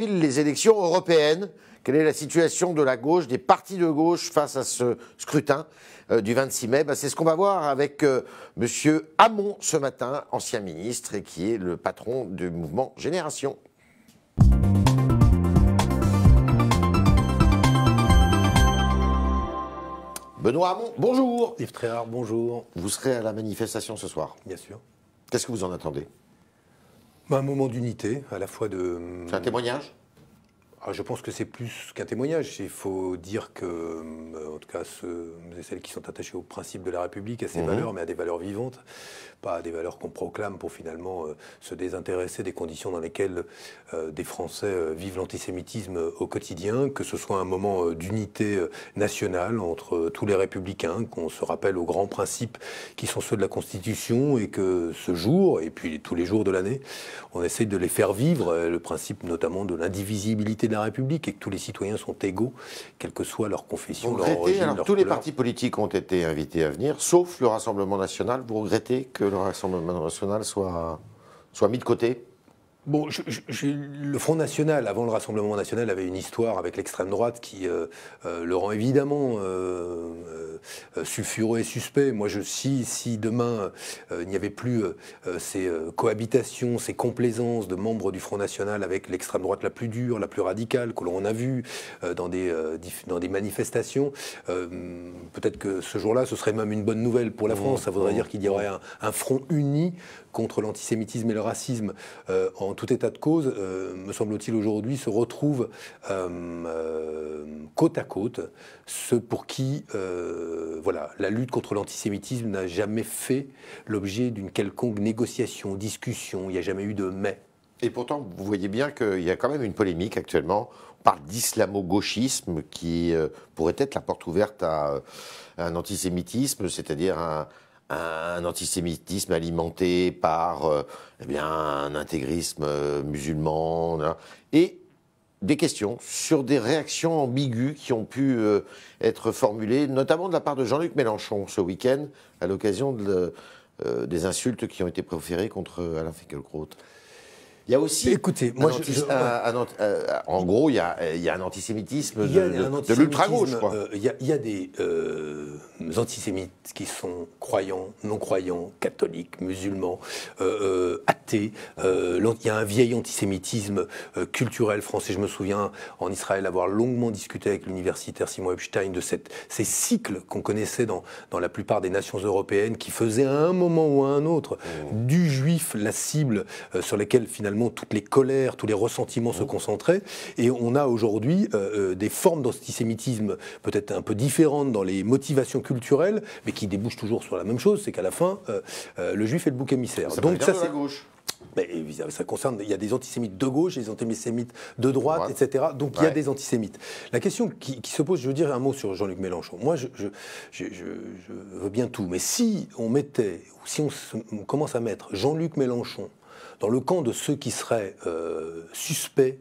Les élections européennes, quelle est la situation de la gauche, des partis de gauche face à ce scrutin euh, du 26 mai ben, C'est ce qu'on va voir avec M. Euh, monsieur Hamon ce matin, ancien ministre et qui est le patron du mouvement Génération. Benoît Hamon, bonjour. Yves Tréhard, bonjour. Vous serez à la manifestation ce soir Bien sûr. Qu'est-ce que vous en attendez bah, un moment d'unité, à la fois de. C'est un témoignage ah, je pense que c'est plus qu'un témoignage. Il faut dire que, euh, en tout cas, ceux et celles qui sont attachés au principe de la République, à ses mhm. valeurs, mais à des valeurs vivantes, pas à des valeurs qu'on proclame pour finalement euh, se désintéresser des conditions dans lesquelles euh, des Français vivent l'antisémitisme au quotidien, que ce soit un moment d'unité nationale entre tous les républicains, qu'on se rappelle aux grands principes qui sont ceux de la Constitution et que ce jour, et puis tous les jours de l'année, on essaye de les faire vivre, le principe notamment de l'indivisibilité de la République et que tous les citoyens sont égaux, quelle que soit leur confession, leur origine, Tous les partis politiques ont été invités à venir, sauf le Rassemblement national. Vous regrettez que le Rassemblement national soit, soit mis de côté Bon, je, le Front National, avant le Rassemblement National, avait une histoire avec l'extrême droite qui euh, euh, le rend évidemment euh, sulfureux et suspect. Moi, je, si, si demain il n'y avait plus ces cohabitations, ces complaisances de membres du Front National avec l'extrême droite la plus dure, la plus radicale, que l'on a vu dans, des, manifestations, peut-être que ce jour-là, ce serait même une bonne nouvelle pour la mmh, France. Ça voudrait mmh, dire qu'il y aurait mmh. un, front uni contre l'antisémitisme et le racisme en en tout état de cause, euh, me semble-t-il aujourd'hui, se retrouvent euh, euh, côte à côte ceux pour qui voilà, la lutte contre l'antisémitisme n'a jamais fait l'objet d'une quelconque négociation, discussion, il n'y a jamais eu de mais. Et pourtant, vous voyez bien qu'il y a quand même une polémique actuellement. On parle d'islamo-gauchisme qui pourrait être la porte ouverte à un antisémitisme, c'est-à-dire un, un antisémitisme alimenté par euh, eh un intégrisme euh, musulman, et des questions sur des réactions ambiguës qui ont pu euh, être formulées, notamment de la part de Jean-Luc Mélenchon ce week-end, à l'occasion des insultes qui ont été préférées contre Alain Finkielkraut. Il y a aussi Écoutez, moi, je, euh, en gros, il y, a, un antisémitisme de, l'ultra-gauche. Euh, il, y, a des euh, antisémites qui sont croyants, non-croyants, catholiques, musulmans, athées. il y a un vieil antisémitisme culturel français. Je me souviens en Israël avoir longuement discuté avec l'universitaire Simon Epstein de cette, ces cycles qu'on connaissait dans, la plupart des nations européennes qui faisaient à un moment ou à un autre mmh. du juif la cible sur laquelle finalement toutes les colères, tous les ressentiments se mmh. concentraient. Et on a aujourd'hui euh, euh, des formes d'antisémitisme peut-être un peu différentes dans les motivations culturelles, mais qui débouchent toujours sur la même chose, c'est qu'à la fin, euh, le juif est le bouc émissaire. Ça Donc ça, c'est gauche. Mais eh, ça concerne, il y a des antisémites de gauche, des antisémites de droite, etc. Donc il y a des antisémites. La question qui, se pose, je veux dire un mot sur Jean-Luc Mélenchon. Moi, je, veux bien tout, mais si on mettait, ou si on, on commence à mettre Jean-Luc Mélenchon dans le camp de ceux qui seraient euh, suspects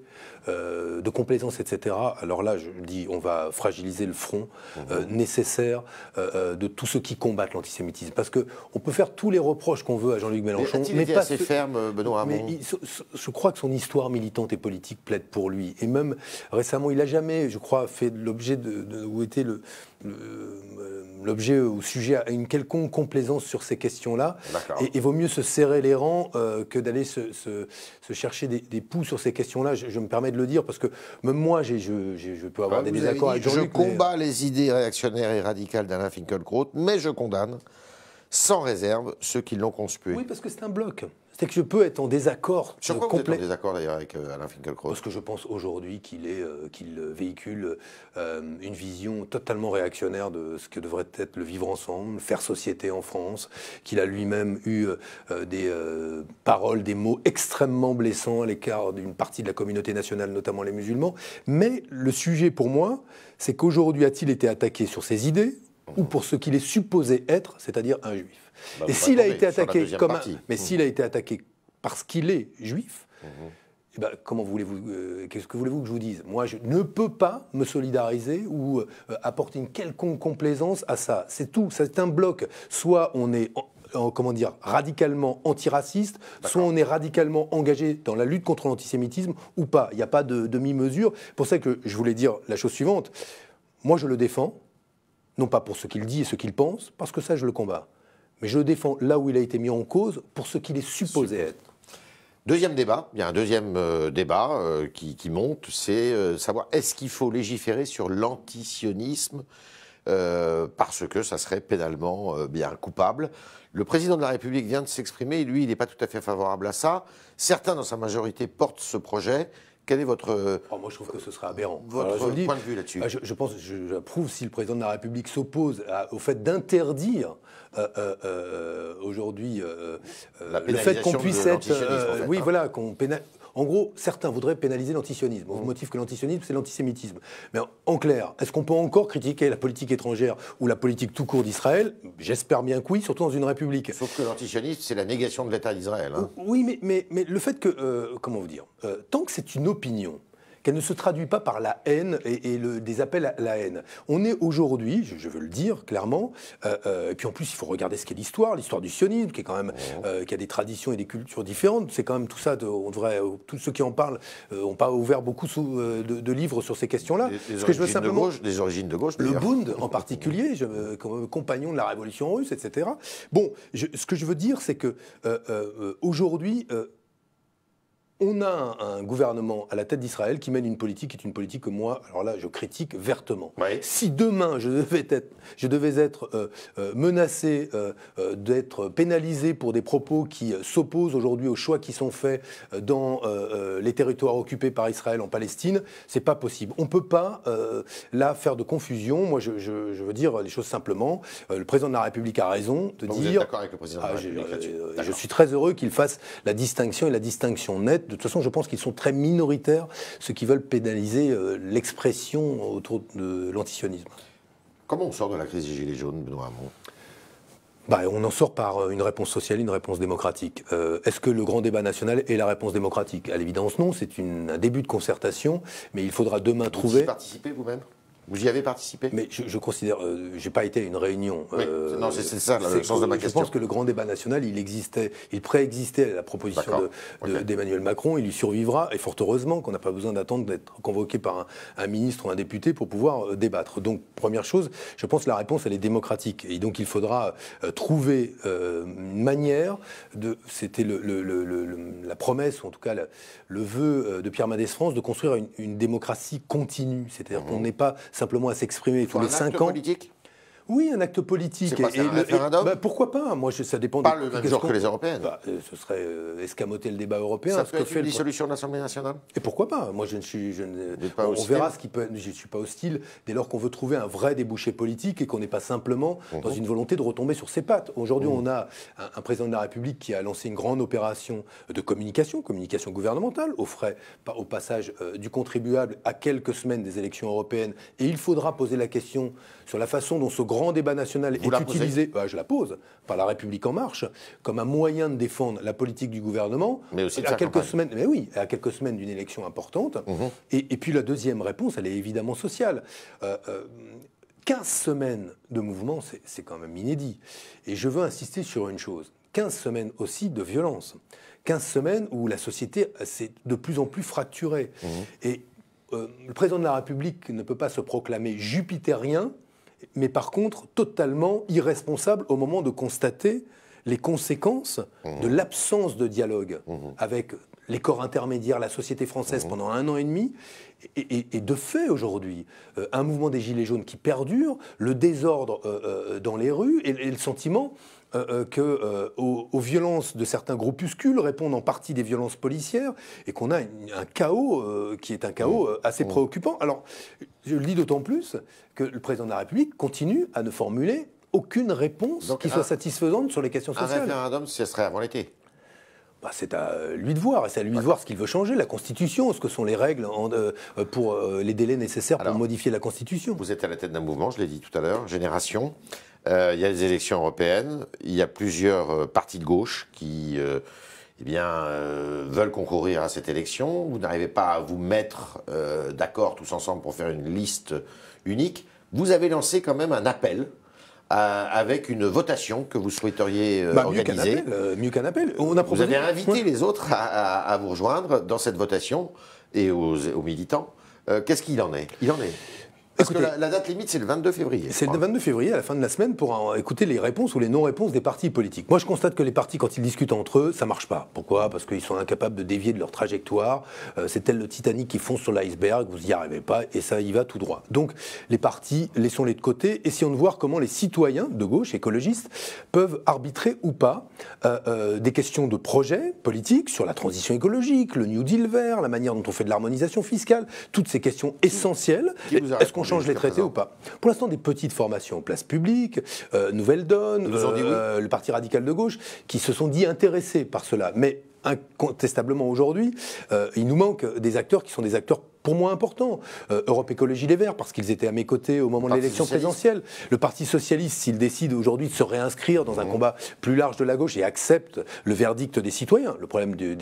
euh, de complaisance, etc., alors là, je dis, on va fragiliser le front mmh. euh, nécessaire de tous ceux qui combattent l'antisémitisme. Parce qu'on peut faire tous les reproches qu'on veut à Jean-Luc Mélenchon. Mais, pas assez ferme, Benoît mais Je crois que son histoire militante et politique plaide pour lui. Et même récemment, il n'a jamais, je crois, fait l'objet de, de, où était le euh, l'objet ou sujet à une quelconque complaisance sur ces questions-là. Et il vaut mieux se serrer les rangs euh, que d'aller se, chercher des, poux sur ces questions-là. Je, me permets de le dire parce que même moi, je, peux avoir des désaccords avec Je euh, combats les idées réactionnaires et radicales d'Alain Finkielkraut, mais je condamne sans réserve ceux qui l'ont conspué. Oui, parce que c'est un bloc. C'est que je peux être en désaccord. Sur euh, quoi Vous en désaccord d'ailleurs avec euh, Alain Finkielkraut Parce que je pense aujourd'hui qu'il euh, qu'il véhicule une vision totalement réactionnaire de ce que devrait être le vivre ensemble, faire société en France, qu'il a lui-même eu des paroles, des mots extrêmement blessants à l'écart d'une partie de la communauté nationale, notamment les musulmans. Mais le sujet pour moi, c'est qu'aujourd'hui a-t-il été attaqué sur ses idées ou pour ce qu'il est supposé être, c'est-à-dire un juif. Bah, et s'il a été attaqué comme un, mais s'il a été attaqué parce qu'il est juif, mhm. eh ben, comment voulez-vous euh, Qu'est-ce que voulez-vous que je vous dise Moi, je ne peux pas me solidariser ou euh, apporter une quelconque complaisance à ça. C'est tout. C'est un bloc. Soit on est comment dire, radicalement antiraciste, soit on est radicalement engagé dans la lutte contre l'antisémitisme ou pas. Il n'y a pas de demi-mesure. Pour ça que je voulais dire la chose suivante. Moi, je le défends non pas pour ce qu'il dit et ce qu'il pense, parce que ça je le combats, mais je le défends là où il a été mis en cause pour ce qu'il est supposé être. Deuxième débat, il y a un deuxième euh, débat euh, qui, monte, c'est euh, savoir est-ce qu'il faut légiférer sur l'antisionisme parce que ça serait pénalement bien coupable. Le président de la République vient de s'exprimer, et lui, il n'est pas tout à fait favorable à ça. Certains dans sa majorité portent ce projet. Quel est votre. Euh, oh, moi, je trouve que ce serait aberrant. Votre point de vue là-dessus euh, je, pense, j'approuve si le président de la République s'oppose au fait d'interdire euh, aujourd'hui le fait qu'on puisse être. oui, hein. voilà, qu'on pénalise en gros, certains voudraient pénaliser l'antisionisme, au mmh. motif que l'antisionisme, c'est l'antisémitisme. Mais en clair, est-ce qu'on peut encore critiquer la politique étrangère ou la politique tout court d'Israël J'espère bien que oui, surtout dans une république. Sauf que l'antisionisme, c'est la négation de l'État d'Israël. Hein. Oui, mais, mais, mais, le fait que, euh, comment vous dire, euh, tant que c'est une opinion, qu'elle ne se traduit pas par la haine et, le, des appels à la haine. On est aujourd'hui, je, veux le dire clairement, euh, euh, et puis en plus il faut regarder ce qu'est l'histoire, l'histoire du sionisme, qui est quand même, euh, qui a des traditions et des cultures différentes. C'est quand même tout ça. on devrait, tous ceux qui en parlent n'ont pas ouvert beaucoup sous, de, livres sur ces questions-là. Ce que de gauche, les origines de gauche. Le Bund en particulier, je, compagnon de la révolution russe, etc. Bon, ce que je veux dire, c'est que aujourd'hui on a un, gouvernement à la tête d'Israël qui mène une politique qui est une politique que moi, alors là, je critique vertement. Si demain je devais être, je devais être euh, euh, menacé euh, d'être pénalisé pour des propos qui s'opposent aujourd'hui aux choix qui sont faits dans les territoires occupés par Israël en Palestine, c'est pas possible. On peut pas là faire de confusion. Moi, je, veux dire les choses simplement. le président de la République a raison de dire. Vous d'accord avec le président ah, Je suis très heureux qu'il fasse la distinction et la distinction nette de toute façon, je pense qu'ils sont très minoritaires, ceux qui veulent pénaliser euh, l'expression autour de l'antisionisme. Comment on sort de la crise des Gilets jaunes, Benoît Hamon bah, on en sort par euh, une réponse sociale, une réponse démocratique. Euh, est-ce que le grand débat national est la réponse démocratique À l'évidence, non. C'est un début de concertation, mais il faudra demain trouver. Vous participez vous-même vous y avez participé Mais je, considère, je euh, j'ai pas été à une réunion. Euh, non, c'est ça le sens de ma question. Je pense que le grand débat national, il existait, il préexistait à la proposition d'Emmanuel Macron, il y survivra, et fort heureusement qu'on n'a pas besoin d'attendre d'être convoqué par un, ministre ou un député pour pouvoir euh, débattre. Donc, première chose, je pense que la réponse, elle est démocratique. Et donc, il faudra trouver une manière de. C'était la promesse, ou en tout cas le, vœu de Pierre Madès France, de construire une, démocratie continue. C'est-à-dire mmh. qu'on n'est pas simplement à s'exprimer tous les cinq ans. Oui, un acte politique. référendum bah, Pourquoi pas Moi, ça dépend. Pas de, le même que les européennes. Bah, euh, ce serait euh, escamoter le débat européen. Ça une dissolution de l'Assemblée nationale. Et pourquoi pas Moi, je ne suis, pas on, verra ce qui peut. Je ne suis pas hostile dès lors qu'on veut trouver un vrai débouché politique et qu'on n'est pas simplement mhm. dans une volonté de retomber sur ses pattes. Aujourd'hui, mhm. on a un, président de la République qui a lancé une grande opération de communication, communication gouvernementale, au frais, au passage euh, du contribuable à quelques semaines des élections européennes. Et il faudra poser la question sur la façon dont ce grand débat national est utilisé. Bah, je la pose par la République en marche comme un moyen de défendre la politique du gouvernement. Mais aussi à quelques semaines. Mais oui, à quelques semaines d'une élection importante. Mhm. Et, puis la deuxième réponse, elle est évidemment sociale. 15 euh, euh, semaines de mouvement, c'est quand même inédit. Et je veux insister sur une chose. 15 semaines aussi de violence. 15 semaines où la société euh, s'est de plus en plus fracturée. Mhm. Et le président de la République ne peut pas se proclamer jupitérien mais par contre totalement irresponsable au moment de constater les conséquences de mmh. l'absence de dialogue mmh. avec les corps intermédiaires, la société française mmh. pendant un an et demi. Et, de fait, aujourd'hui, euh, un mouvement des Gilets jaunes qui perdure, le désordre euh, euh, dans les rues et le sentiment qu'aux euh, euh, que euh, aux, violences de certains groupuscules répondent en partie des violences policières et qu'on a un chaos qui est un chaos mmh. assez mmh. préoccupant. Alors, je le dis d'autant plus que le président de la République continue à ne formuler aucune réponse qui soit satisfaisante sur les questions sociales. Un référendum, ce serait avant l'été. Bah, c'est à lui de voir, et c'est à lui de voir ce qu'il veut changer, la Constitution, ce que sont les règles pour les délais nécessaires pour modifier la Constitution. Vous êtes à la tête d'un mouvement, je l'ai dit tout à l'heure, Génération. Euh, il y a les élections européennes, il y a plusieurs euh, partis de gauche qui euh, eh bien, veulent concourir à cette élection. Vous n'arrivez pas à vous mettre d'accord tous ensemble pour faire une liste unique. Vous avez lancé quand même un appel. avec une votation que vous souhaiteriez bah, organiser. Mieux qu'un appel, On a proposé... Vous avez invité les autres à, vous rejoindre dans cette votation et aux, aux militants. Qu'est-ce qu'il en est Il en est. Parce que la, date limite, c'est le 22 février. C'est le 22 février, à la fin de la semaine, pour écouter les réponses ou les non-réponses des partis politiques. Moi, je constate que les partis, quand ils discutent entre eux, ça marche pas. Pourquoi Parce qu'ils sont incapables de dévier de leur trajectoire. Euh, c'est tel le Titanic qui fonce sur l'iceberg, vous n'y arrivez pas, et ça y va tout droit. Donc, les partis, laissons-les de côté, essayons de voir comment les citoyens de gauche, écologistes, peuvent arbitrer ou pas euh, euh, des questions de projet politique sur la transition écologique, le New Deal vert, la manière dont on fait de l'harmonisation fiscale, toutes ces questions essentielles on change les traités ou pas Pour l'instant, des petites formations, Place Publique, euh, Nouvelle Donne, euh, le Parti radical de gauche, qui se sont dit intéressés par cela. Mais incontestablement aujourd'hui, euh, il nous manque des acteurs qui sont des acteurs pour moi important. Euh, Europe Écologie Les Verts, parce qu'ils étaient à mes côtés au moment de l'élection présidentielle. Le Parti Socialiste, s'il décide aujourd'hui de se réinscrire dans un mmh. combat plus large de la gauche et accepte le verdict des citoyens, le problème du,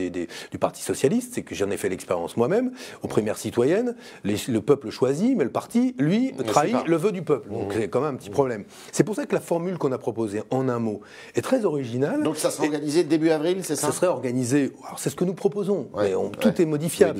Parti Socialiste, c'est que j'en ai fait l'expérience moi-même, aux primaires citoyennes, le peuple choisit, mais le parti, lui, trahit le vœu du peuple. Donc mmh. c'est quand même un petit problème. C'est pour ça que la formule qu'on a proposée, en un mot, est très originale. Donc ça serait organisé début avril, c'est ça Ce serait organisé. Alors c'est ce que nous proposons. mais on, tout est modifiable.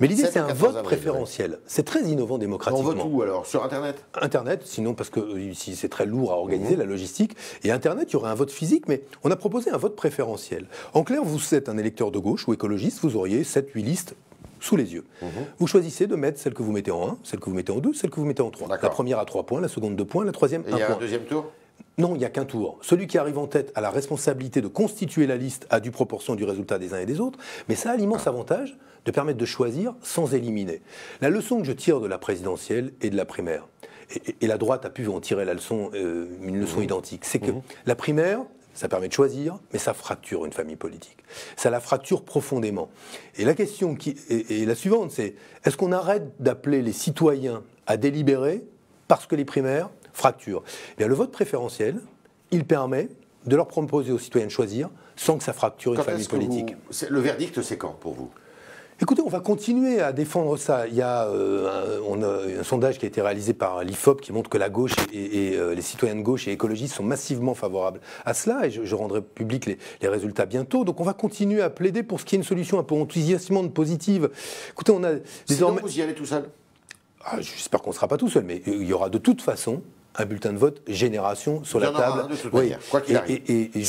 Mais l'idée, c'est un vote préférentiel. C'est très innovant démocratiquement. On vote où alors Sur Internet Internet, sinon parce que si euh, c'est très lourd à mhm. organiser, la logistique. Et Internet, il y aurait un vote physique, mais on a proposé un vote préférentiel. En clair, vous êtes un électeur de gauche ou écologiste, vous auriez 7-8 listes sous les yeux. Mhm. Vous choisissez de mettre celle que vous mettez en 1, celle que vous mettez en 2, celle que vous mettez en 3. La première à 3 points, la seconde 2 points, la troisième 1 point. Et il y a un deuxième tour non, il n'y a qu'un tour. Celui qui arrive en tête a la responsabilité de constituer la liste à du proportion du résultat des uns et des autres, mais ça a l'immense avantage de permettre de choisir sans éliminer. La leçon que je tire de la présidentielle et de la primaire, et, la droite a pu en tirer la leçon, euh, une leçon mhm. identique, c'est que mhm. la primaire, ça permet de choisir, mais ça fracture une famille politique. Ça la fracture profondément. Et la question qui est, la suivante, c'est est-ce qu'on arrête d'appeler les citoyens à délibérer parce que les primaires fracture. Eh le vote préférentiel, il permet de leur proposer aux citoyens de choisir sans que ça fracture une famille politique. Le verdict, c'est quand pour vous Écoutez, on va continuer à défendre ça. Il y a, euh, un, sondage qui a été réalisé par l'IFOP qui montre que la gauche et, euh, les citoyens de gauche et écologistes sont massivement favorables à cela. Et je, rendrai public les, résultats bientôt. Donc on va continuer à plaider pour ce qui est une solution un peu enthousiasmante, positive. Écoutez, on a désormais. vous y allez tout seul ah, J'espère qu'on ne sera pas tout seul, mais il y aura de toute façon un bulletin de vote génération sur la table. Et,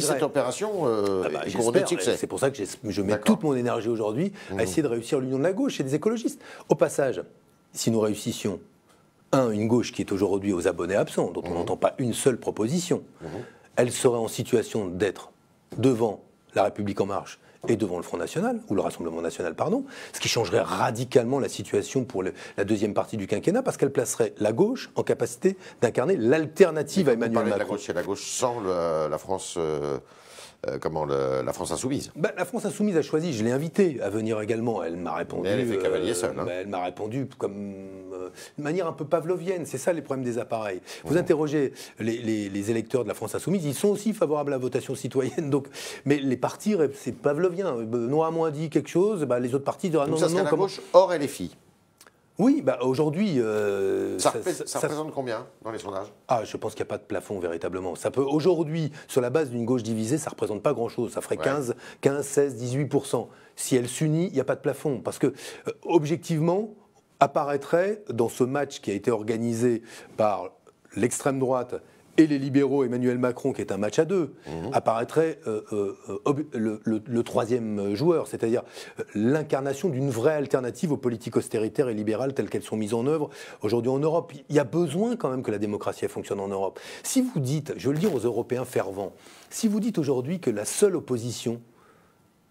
cette opération euh, ah bah, C'est pour ça que je mets toute mon énergie aujourd'hui à mmh. essayer de réussir l'union de la gauche et des écologistes. Au passage, si nous réussissions, un, une gauche qui est aujourd'hui aux abonnés absents, dont on mmh. n'entend pas une seule proposition, mmh. elle serait en situation d'être devant La République en marche et devant le Front National, ou le Rassemblement National, pardon, ce qui changerait radicalement la situation pour la deuxième partie du quinquennat, parce qu'elle placerait la gauche en capacité d'incarner l'alternative à Emmanuel Macron. la gauche, la gauche sans la France. Euh, euh, comment la France Insoumise. Bah, la France Insoumise a choisi, je l'ai invitée à venir également. Elle m'a répondu. elle est fait cavalier euh, seul. Hein. Bah, elle m'a répondu comme euh, de manière un peu pavlovienne. C'est ça les problèmes des appareils. Vous mhm. interrogez les, électeurs de la France Insoumise, ils sont aussi favorables à la votation citoyenne. Donc, mais les partis, c'est pavlovien. Benoît moins dit quelque chose, bah, les autres partis diront ah, non, ça non, non. Oui, bah, aujourd'hui. Euh, ça, représente combien dans les sondages Ah, je pense qu'il n'y a pas de plafond véritablement. Ça peut aujourd'hui, sur la base d'une gauche divisée, ça ne représente pas grand-chose. Ça ferait 15, 15, 16, 18 Si elle s'unit, il n'y a pas de plafond. Parce que, euh, objectivement, apparaîtrait dans ce match qui a été organisé par l'extrême droite et les libéraux, Emmanuel Macron, qui est un match à deux, mhm. apparaîtrait euh, euh, euh, le, le, troisième joueur, c'est-à-dire l'incarnation d'une vraie alternative aux politiques austéritaires et libérales telles qu'elles sont mises en œuvre aujourd'hui en Europe. Il y a besoin quand même que la démocratie fonctionne en Europe. Si vous dites, je le dis aux Européens fervents, si vous dites aujourd'hui que la seule opposition,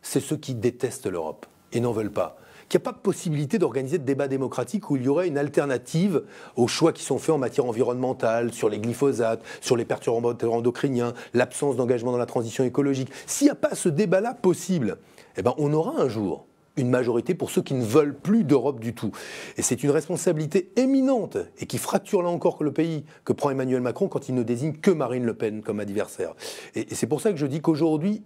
c'est ceux qui détestent l'Europe et n'en veulent pas, qu'il n'y a pas possibilité d'organiser de débat démocratique où il y aurait une alternative aux choix qui sont faits en matière environnementale, sur les glyphosates, sur les perturbateurs endocriniens, l'absence d'engagement dans la transition écologique. S'il n'y a pas ce débat-là possible, eh ben on aura un jour une majorité pour ceux qui ne veulent plus d'Europe du tout. Et c'est une responsabilité éminente et qui fracture là encore que le pays que prend Emmanuel Macron quand il ne désigne que Marine Le Pen comme adversaire. Et, c'est pour ça que je dis qu'aujourd'hui,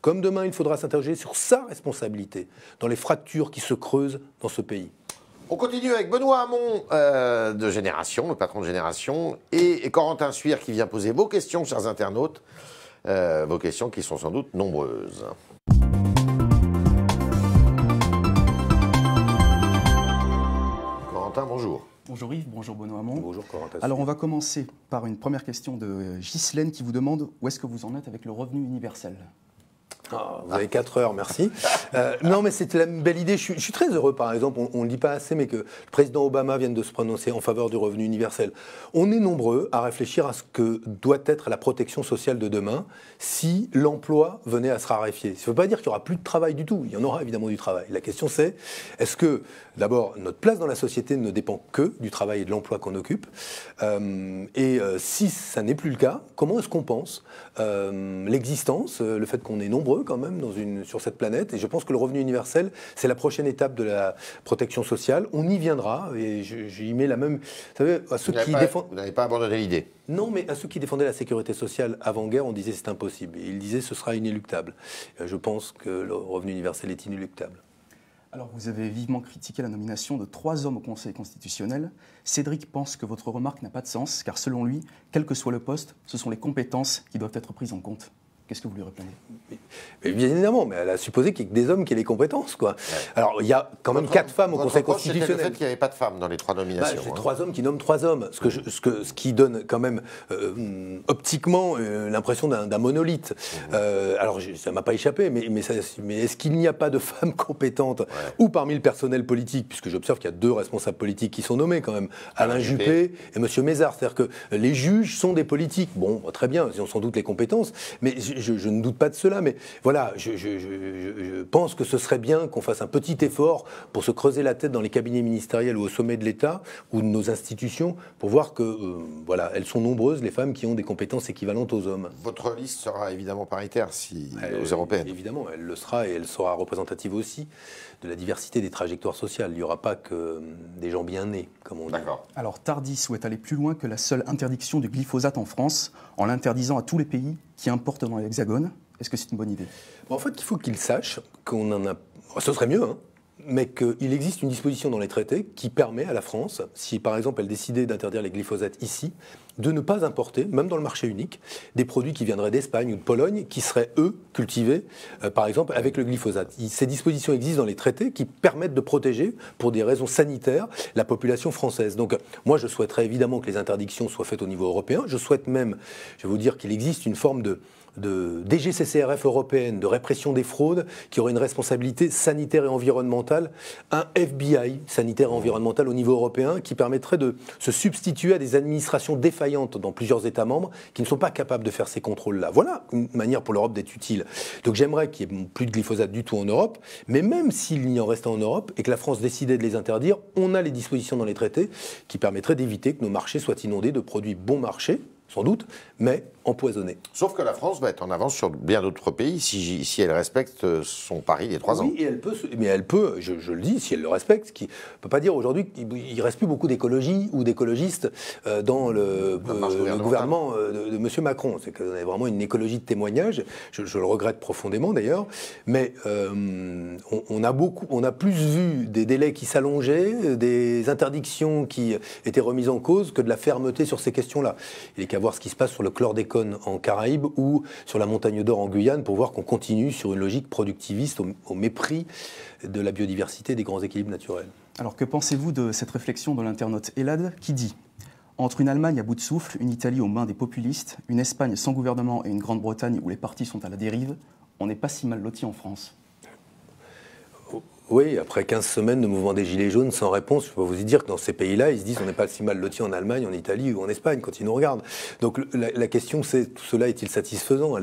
comme demain, il faudra s'interroger sur sa responsabilité dans les fractures qui se creusent dans ce pays. On continue avec Benoît Hamon euh, de Génération, le patron de Génération, et, Corentin Suire qui vient poser vos questions, chers internautes, euh, vos questions qui sont sans doute nombreuses. Corentin, bonjour. Bonjour Yves, bonjour Benoît Hamon. Bonjour Corentin. Alors on va commencer par une première question de Ghislaine qui vous demande où est-ce que vous en êtes avec le revenu universel ah. vous avez 4 heures, merci. Euh, non, mais c'est la belle idée. Je suis, je suis, très heureux, par exemple, on ne le dit pas assez, mais que le président Obama vienne de se prononcer en faveur du revenu universel. On est nombreux à réfléchir à ce que doit être la protection sociale de demain si l'emploi venait à se raréfier. Ça ne veut pas dire qu'il n'y aura plus de travail du tout. Il y en aura évidemment du travail. La question, c'est est-ce que D'abord, notre place dans la société ne dépend que du travail et de l'emploi qu'on occupe. Euh, et euh, si ça n'est plus le cas, comment est-ce qu'on pense euh, l'existence, le fait qu'on est nombreux quand même sur cette planète Et je pense que le revenu universel, c'est la prochaine étape de la protection sociale. On y viendra et j'y mets la même. Vous à ceux qui n'avez pas abandonné l'idée non, mais à ceux qui défendaient la sécurité sociale avant-guerre, on disait c'est impossible. ils disaient ce sera inéluctable. Je pense que le revenu universel est inéluctable. Alors, vous avez vivement critiqué la nomination de trois hommes au Conseil constitutionnel. Cédric pense que votre remarque n'a pas de sens, car selon lui, quel que soit le poste, ce sont les compétences qui doivent être prises en compte. Qu'est-ce que vous lui répondez Bien évidemment, mais elle a supposé qu'il y ait des hommes qui aient les compétences. Quoi. Alors, il y a quand même quatre femmes au Conseil constitutionnel. le fait qu'il n'y avait pas de femmes dans les trois bah, nominations. Bah, hein. c'est trois hommes qui nomment trois hommes, ce, que ce, qui donne quand même euh, optiquement euh, l'impression d'un monolithe. Mmh. Euh, alors, ça ne m'a pas échappé, mais, mais, est-ce qu'il n'y a pas de femmes compétentes ou parmi le personnel politique Puisque j'observe qu'il y a deux responsables politiques qui sont nommés quand même, Alain, Juppé, et M. Mézard. C'est-à-dire que les juges sont des politiques. Bon, très bien, ils ont sans doute les compétences, mais je, ne doute pas de cela, mais voilà, je, pense que ce serait bien qu'on fasse un petit effort pour se creuser la tête dans les cabinets ministériels ou au sommet de l'État ou de nos institutions pour voir que, euh, voilà, elles sont nombreuses, les femmes qui ont des compétences équivalentes aux hommes. Votre liste sera évidemment paritaire si, euh, aux européennes. Évidemment, elle le sera et elle sera représentative aussi de la diversité des trajectoires sociales. Il n'y aura pas que euh, des gens bien nés, comme on dit. D'accord. Alors Tardy souhaite aller plus loin que la seule interdiction du glyphosate en France, en l'interdisant à tous les pays qui importent dans l'Hexagone. Est-ce que c'est une bonne idée En fait, il faut qu'ils sachent qu'on en a. Ce serait mieux, hein, mais qu'il existe une disposition dans les traités qui permet à la France, si par exemple elle décidait d'interdire les glyphosates ici, de ne pas importer, même dans le marché unique, des produits qui viendraient d'Espagne ou de Pologne, qui seraient, eux, cultivés, euh, par exemple, avec le glyphosate. Ces dispositions existent dans les traités qui permettent de protéger, pour des raisons sanitaires, la population française. Donc, moi, je souhaiterais évidemment que les interdictions soient faites au niveau européen. Je souhaite même, je vais vous dire, qu'il existe une forme de, de DGCCRF européenne, de répression des fraudes, qui aurait une responsabilité sanitaire et environnementale, un FBI sanitaire et environnemental au niveau européen, qui permettrait de se substituer à des administrations défaillantes dans plusieurs États membres qui ne sont pas capables de faire ces contrôles-là. Voilà une manière pour l'Europe d'être utile. Donc j'aimerais qu'il n'y ait plus de glyphosate du tout en Europe, mais même s'il n'y en restait en Europe et que la France décidait de les interdire, on a les dispositions dans les traités qui permettraient d'éviter que nos marchés soient inondés de produits bon marché, sans doute, mais empoisonné. Sauf que la France va être en avance sur bien d'autres pays si, si, elle respecte euh, son pari des trois ans. Oui, elle peut, mais elle peut, je, le dis, si elle le respecte, ce qui ne peut pas dire aujourd'hui qu'il ne reste plus beaucoup d'écologie ou d'écologistes euh, dans le, euh, gouvernement de, Monsieur M. Macron. C'est qu'on a vraiment une écologie de témoignage, je, le regrette profondément d'ailleurs, mais on, a beaucoup, on a plus vu des délais qui s'allongeaient, des interdictions qui étaient remises en cause que de la fermeté sur ces questions-là. Il voir ce qui se passe sur le chlordécone en Caraïbes ou sur la montagne d'or en Guyane pour voir qu'on continue sur une logique productiviste au, mépris de la biodiversité et des grands équilibres naturels. Alors que pensez-vous de cette réflexion de l'internaute Elad qui dit entre une Allemagne à bout de souffle, une Italie aux mains des populistes, une Espagne sans gouvernement et une Grande-Bretagne où les partis sont à la dérive, on n'est pas si mal loti en France. Oui, après 15 semaines de mouvement des Gilets jaunes sans réponse, je peux vous dire que dans ces pays-là, ils se disent on n'est pas si mal lotis en Allemagne, en Italie ou en Espagne quand ils nous regardent. Donc la, question c'est, tout cela est-il satisfaisant à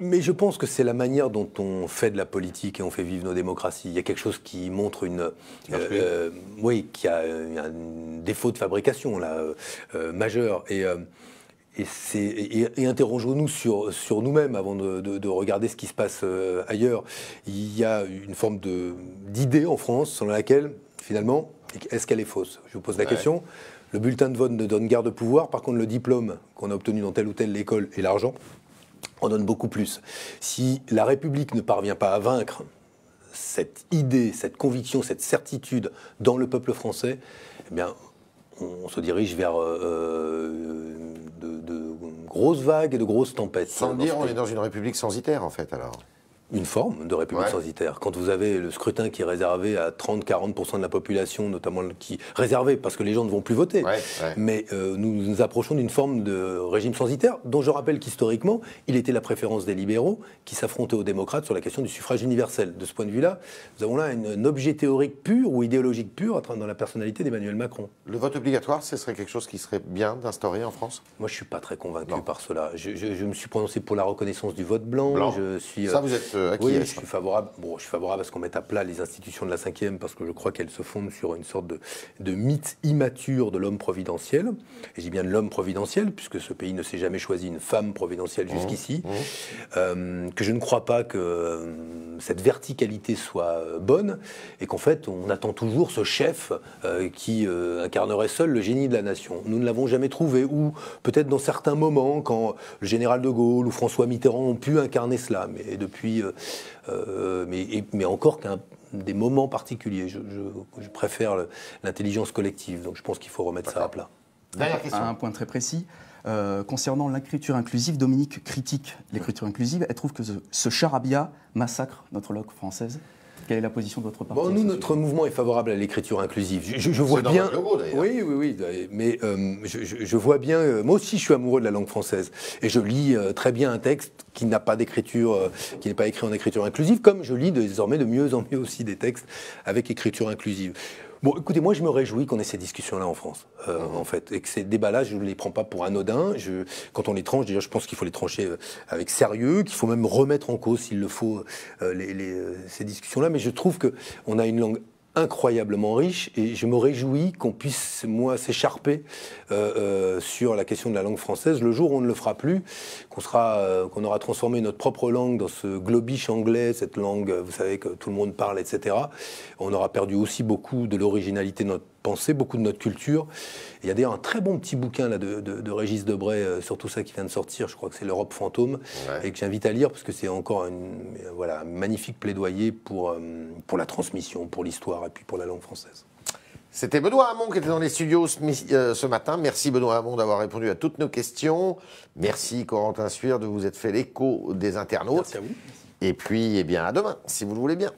mais je pense que c'est la manière dont on fait de la politique et on fait vivre nos démocraties. Il y a quelque chose qui montre une, euh, euh, oui, qui euh, a un défaut de fabrication là majeur. Et et, interrogeons-nous sur, nous-mêmes avant de, regarder ce qui se passe euh, ailleurs. Il y a une forme d'idée en France selon laquelle, finalement, est-ce qu'elle est fausse Je vous pose la question. Le bulletin de vote ne donne guère de pouvoir, par contre le diplôme qu'on a obtenu dans telle ou telle école et l'argent en donne beaucoup plus. Si la République ne parvient pas à vaincre cette idée, cette conviction, cette certitude dans le peuple français, eh bien, on se dirige vers euh, euh, grosses vagues et de grosses tempêtes. Sans dire, on est dans une république censitaire, en fait, alors une forme de république ouais. Quand vous avez le scrutin qui est réservé à 30-40% de la population, notamment qui réservé parce que les gens ne vont plus voter, mais euh, nous nous approchons d'une forme de régime censitaire dont je rappelle qu'historiquement, il était la préférence des libéraux qui s'affrontaient aux démocrates sur la question du suffrage universel. De ce point de vue-là, nous avons là un, objet théorique pur ou idéologique pur dans la personnalité d'Emmanuel Macron. Le vote obligatoire, ce serait quelque chose qui serait bien d'instaurer en France Moi, je ne suis pas très convaincu par cela. Je, me suis prononcé pour la reconnaissance du vote blanc. Je suis, euh, Ça, vous êtes euh, oui, je suis favorable. Bon, je suis favorable à ce qu'on mette à plat les institutions de la cinquième parce que je crois qu'elles se fondent sur une sorte de, de mythe immature de l'homme providentiel. Et j'ai bien de l'homme providentiel puisque ce pays ne s'est jamais choisi une femme providentielle mmh, jusqu'ici. Mmh. Euh, que je ne crois pas que euh, cette verticalité soit bonne et qu'en fait on attend toujours ce chef qui incarnerait seul le génie de la nation. Nous ne l'avons jamais trouvé ou peut-être dans certains moments quand le général de Gaulle ou François Mitterrand ont pu incarner cela. Mais depuis euh, euh, mais, encore qu'un des moments particuliers. Je, préfère l'intelligence collective, donc je pense qu'il faut remettre ça à plat. Dernière question. un point très précis. Euh, concernant l'écriture inclusive, Dominique critique l'écriture inclusive. Elle trouve que ce, ce charabia massacre notre langue française. Quelle est la position de votre parti bon, Nous, notre mouvement est favorable à l'écriture inclusive. Je, vois bien. oui, oui, oui. Mais euh, je, vois bien. Euh, moi aussi, je suis amoureux de la langue française et je lis euh, très bien un texte qui n'a pas d'écriture, qui n'est pas écrit en écriture inclusive, comme je lis désormais de mieux en mieux aussi des textes avec écriture inclusive. Bon, écoutez, moi, je me réjouis qu'on ait ces discussions-là en France, euh, en fait, et que ces débats-là, je ne les prends pas pour anodins. quand on les tranche, déjà je pense qu'il faut les trancher euh, avec sérieux, qu'il faut même remettre en cause, s'il le faut, euh, ces discussions-là. Mais je trouve qu'on a une langue incroyablement riche et je me réjouis qu'on puisse, moi, s'écharper sur la question de la langue française. Le jour où on ne le fera plus, euh, qu'on aura transformé notre propre langue dans ce globish anglais, cette langue, euh, vous savez, que tout le monde parle, etc. On aura perdu aussi beaucoup de l'originalité de notre pensée, beaucoup de notre culture. il y a d'ailleurs un très bon petit bouquin là, de, de, Régis Debray euh, sur tout ça qui vient de sortir, je crois que c'est L'Europe fantôme, et que j'invite à lire parce que c'est encore une, voilà, un magnifique plaidoyer pour, pour la transmission, pour l'histoire et puis pour la langue française. C'était Benoît Hamon qui était dans les studios euh, ce, matin. Merci Benoît Hamon d'avoir répondu à toutes nos questions. Merci Corentin Suire de vous être fait l'écho des internautes. Merci à vous. Et puis, eh bien, à demain, si vous le voulez bien.